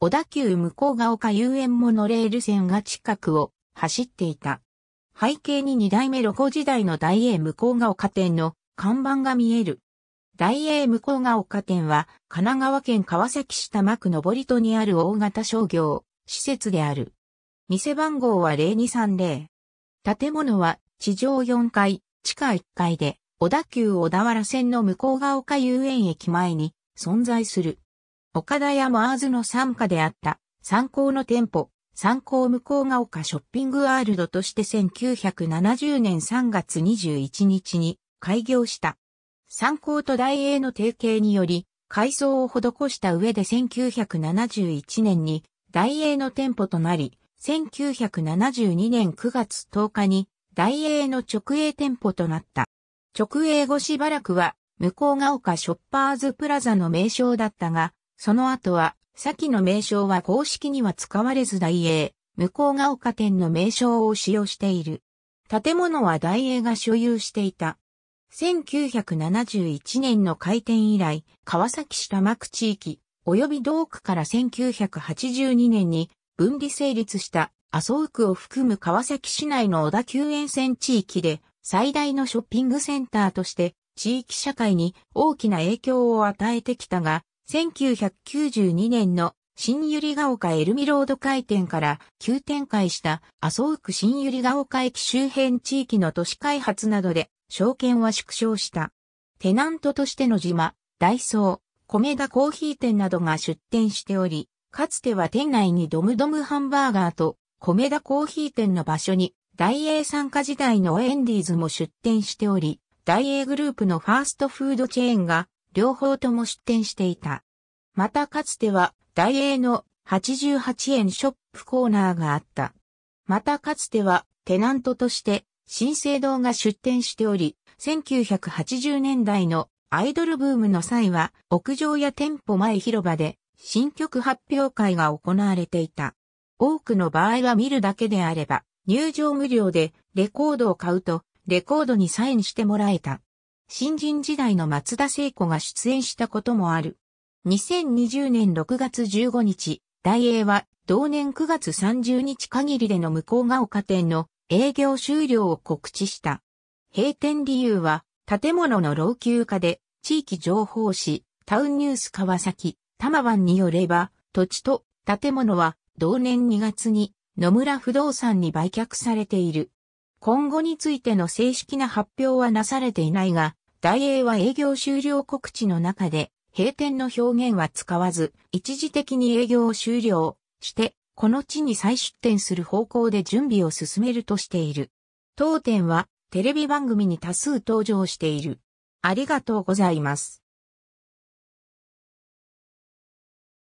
小田急向ヶ丘遊園モノレール線が近くを走っていた。背景に2代目ロゴ時代の大英向ヶ丘店の看板が見える。大英向ヶ丘店は神奈川県川崎市多摩区登戸にある大型商業施設である。店番号は0230。建物は地上4階、地下1階で小田急小田原線の向ヶ丘遊園駅前に存在する。岡田やマーズの傘下であった、参考の店舗、参考向こうが丘ショッピングワールドとして1970年3月21日に開業した。参考と大英の提携により、改装を施した上で1971年に大英の店舗となり、1972年9月10日に大英の直営店舗となった。直営後しばらくは向こうが丘ショッパーズプラザの名称だったが、その後は、先の名称は公式には使われず大英、向こうが丘店の名称を使用している。建物は大英が所有していた。1971年の開店以来、川崎市多摩区地域、及び同区から1982年に分離成立した麻生区を含む川崎市内の小田急沿線地域で最大のショッピングセンターとして地域社会に大きな影響を与えてきたが、1992年の新百合ヶ丘エルミロード開店から急展開した麻生区新百合ヶ丘駅周辺地域の都市開発などで証券は縮小した。テナントとしての島、ダイソー、米田コーヒー店などが出店しており、かつては店内にドムドムハンバーガーと米田コーヒー店の場所に大英参加時代のエンディーズも出店しており、大英グループのファーストフードチェーンが両方とも出店していた。またかつては、大英の88円ショップコーナーがあった。またかつては、テナントとして、新生堂が出店しており、1980年代のアイドルブームの際は、屋上や店舗前広場で、新曲発表会が行われていた。多くの場合は見るだけであれば、入場無料でレコードを買うと、レコードにサインしてもらえた。新人時代の松田聖子が出演したこともある。2020年6月15日、大英は同年9月30日限りでの向こうが丘店の営業終了を告知した。閉店理由は建物の老朽化で地域情報誌タウンニュース川崎、玉湾によれば土地と建物は同年2月に野村不動産に売却されている。今後についての正式な発表はなされていないが、大英は営業終了告知の中で、閉店の表現は使わず、一時的に営業を終了して、この地に再出店する方向で準備を進めるとしている。当店はテレビ番組に多数登場している。ありがとうございます。